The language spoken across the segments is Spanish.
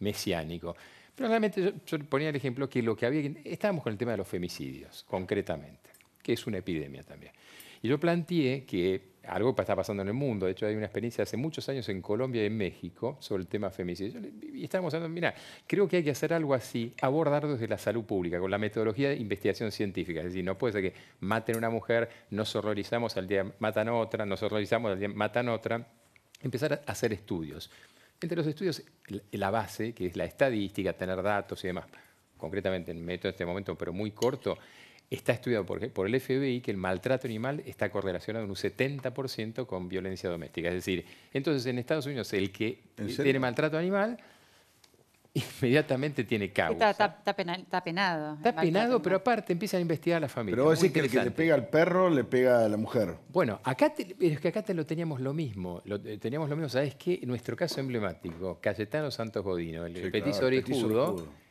mesiánico. Pero realmente yo, ponía el ejemplo que lo que había, estábamos con el tema de los femicidios, concretamente, que es una epidemia también. Y yo planteé que algo que está pasando en el mundo, de hecho hay una experiencia hace muchos años en Colombia y en México sobre el tema femicidio. Y estábamos hablando, mira, creo que hay que hacer algo así, abordar desde la salud pública, con la metodología de investigación científica. Es decir, no puede ser que maten una mujer, nos horrorizamos al día matan a otra, nos horrorizamos al día matan a otra. Empezar a hacer estudios. Entre los estudios, la base, que es la estadística, tener datos y demás, concretamente en método en este momento, pero muy corto, está estudiado por, por, el FBI que el maltrato animal está correlacionado en un 70% con violencia doméstica. Es decir, entonces en Estados Unidos el que eh, tiene maltrato animal inmediatamente tiene causa. Está, penado. Está penado, pero aparte empiezan a investigar a la familia. Pero vos decís que el que le pega al perro le pega a la mujer. Bueno, acá es que acá te lo teníamos lo mismo. Lo, eh, teníamos lo mismo, ¿sabes que Nuestro caso emblemático, Cayetano Santos Godino, el petiso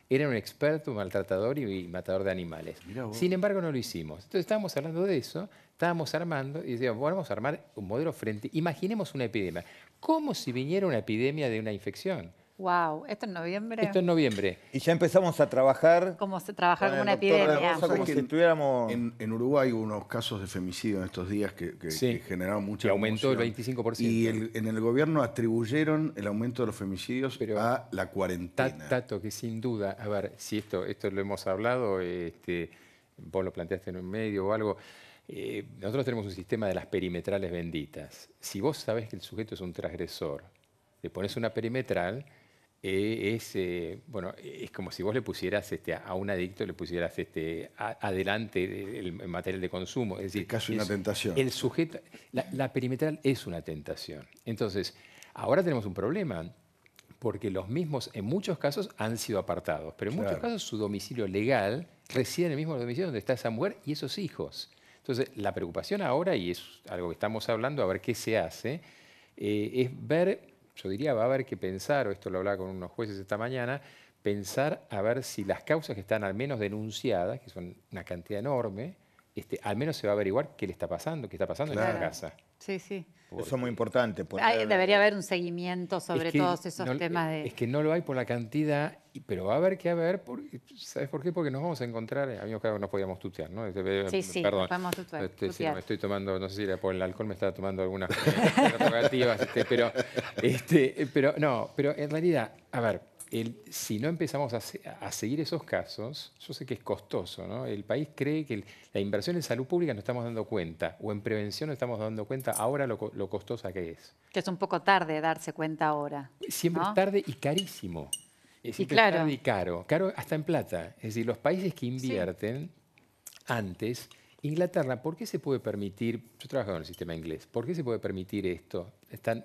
era un experto, un maltratador y, matador de animales. Sin embargo, no lo hicimos. Entonces estábamos hablando de eso, estábamos armando y decíamos, vamos a armar un modelo frente. Imaginemos una epidemia. Como si viniera una epidemia de una infección Wow, esto es noviembre. Esto es noviembre. Y ya empezamos a trabajar. Como trabajar como una epidemia. como si en, tuviéramos... en, Uruguay hubo unos casos de femicidio en estos días que, que, generaron mucha. Que aumentó el 25%. Y en el gobierno atribuyeron el aumento de los femicidios a la cuarentena. Tato, que sin duda, a ver, si esto, esto lo hemos hablado, este, vos lo planteaste en un medio o algo. Eh, nosotros tenemos un sistema de las perimetrales benditas. Si vos sabés que el sujeto es un transgresor, le pones una perimetral eh, es, eh, bueno, es como si vos le pusieras este, a un adicto, le pusieras este, adelante el, material de consumo. Es decir, casi una tentación. El sujeto, la, perimetral es una tentación. Entonces, ahora tenemos un problema porque los mismos en muchos casos han sido apartados, pero en muchos casos su domicilio legal reside en el mismo domicilio donde está esa mujer y esos hijos. Entonces, la preocupación ahora, y es algo que estamos hablando, a ver qué se hace, eh, es ver yo diría, va a haber que pensar, o esto lo hablaba con unos jueces esta mañana, pensar a ver si las causas que están al menos denunciadas, que son una cantidad enorme, este, al menos se va a averiguar qué le está pasando, qué está pasando en la casa. Sí, sí. Eso es muy importante. debería haber un seguimiento sobre todos esos temas de... Es que no lo hay por la cantidad, pero va a haber que haber, ¿sabes por qué? Porque nos vamos a encontrar, a mí que nos podíamos tutear, ¿no? Este, eh, sí, sí, Nos podemos tutear. Este, sí, me estoy tomando, no sé si era por el alcohol, me estaba tomando algunas pero, eh, pero no, pero en realidad, a ver, si no empezamos a, seguir esos casos, yo sé que es costoso, El país cree que la inversión en salud pública no estamos dando cuenta, o en prevención no estamos dando cuenta ahora lo, costosa que es. Que es un poco tarde darse cuenta ahora. Siempre es tarde y carísimo. y claro. tarde y caro. Caro hasta en plata. Es decir, los países que invierten antes. Inglaterra, ¿por qué se puede permitir? Yo trabajo en el sistema inglés. ¿Por qué se puede permitir esto? Están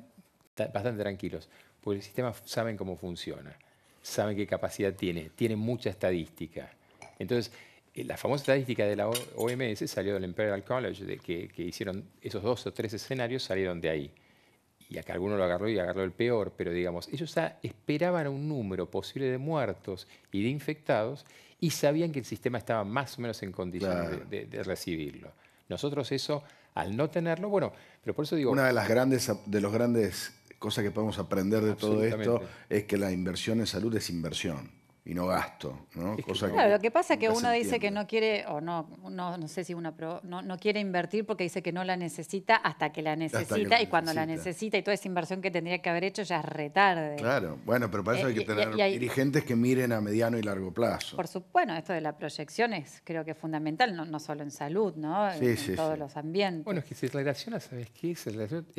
bastante tranquilos, porque el sistema saben cómo funciona saben qué capacidad tiene, tiene mucha estadística. Entonces, eh, la famosa estadística de la OMS salió del Imperial College, de que, hicieron esos dos o tres escenarios, salieron de ahí. Y acá alguno lo agarró y agarró el peor, pero digamos, ellos esperaban un número posible de muertos y de infectados y sabían que el sistema estaba más o menos en condiciones de, de recibirlo. Nosotros eso, al no tenerlo, bueno, pero por eso digo... Una de las grandes, de los grandes cosa que podemos aprender de todo esto es que la inversión en salud es inversión y no gasto. ¿no? claro, lo que pasa es que uno dice que no quiere, o no, no, sé si uno no, quiere invertir porque dice que no la necesita hasta que la necesita y cuando la necesita y toda esa inversión que tendría que haber hecho ya es retarde. Claro, bueno, pero para eso eh, hay que tener dirigentes que miren a mediano y largo plazo. Por supuesto, bueno, esto de la proyección es creo que es fundamental, no, solo en salud, ¿no? Sí, en, sí, todos los ambientes. Bueno, es que se relaciona, ¿sabes qué? es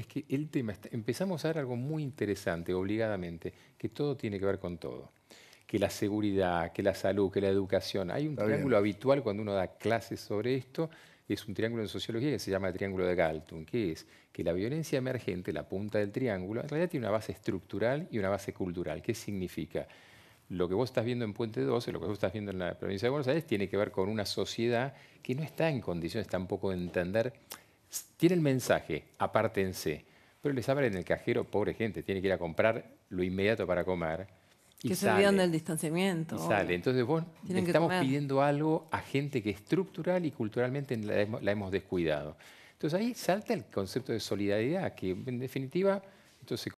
que el tema, empezamos a ver algo muy interesante, obligadamente, que todo tiene que ver con todo que la seguridad, que la salud, que la educación. Hay un triángulo habitual cuando uno da clases sobre esto, es un triángulo en sociología que se llama el triángulo de Galton, que es que la violencia emergente, la punta del triángulo, en realidad tiene una base estructural y una base cultural. ¿Qué significa? Lo que vos estás viendo en Puente 12, lo que vos estás viendo en la provincia de Buenos Aires, tiene que ver con una sociedad que no está en condiciones tampoco de entender. Tiene el mensaje, apártense, pero les en el cajero, pobre gente, tiene que ir a comprar lo inmediato para comer que se olvidan del distanciamiento. sale. Entonces vos estamos pidiendo algo a gente que estructural y culturalmente la hemos, descuidado. Entonces ahí salta el concepto de solidaridad, que en definitiva entonces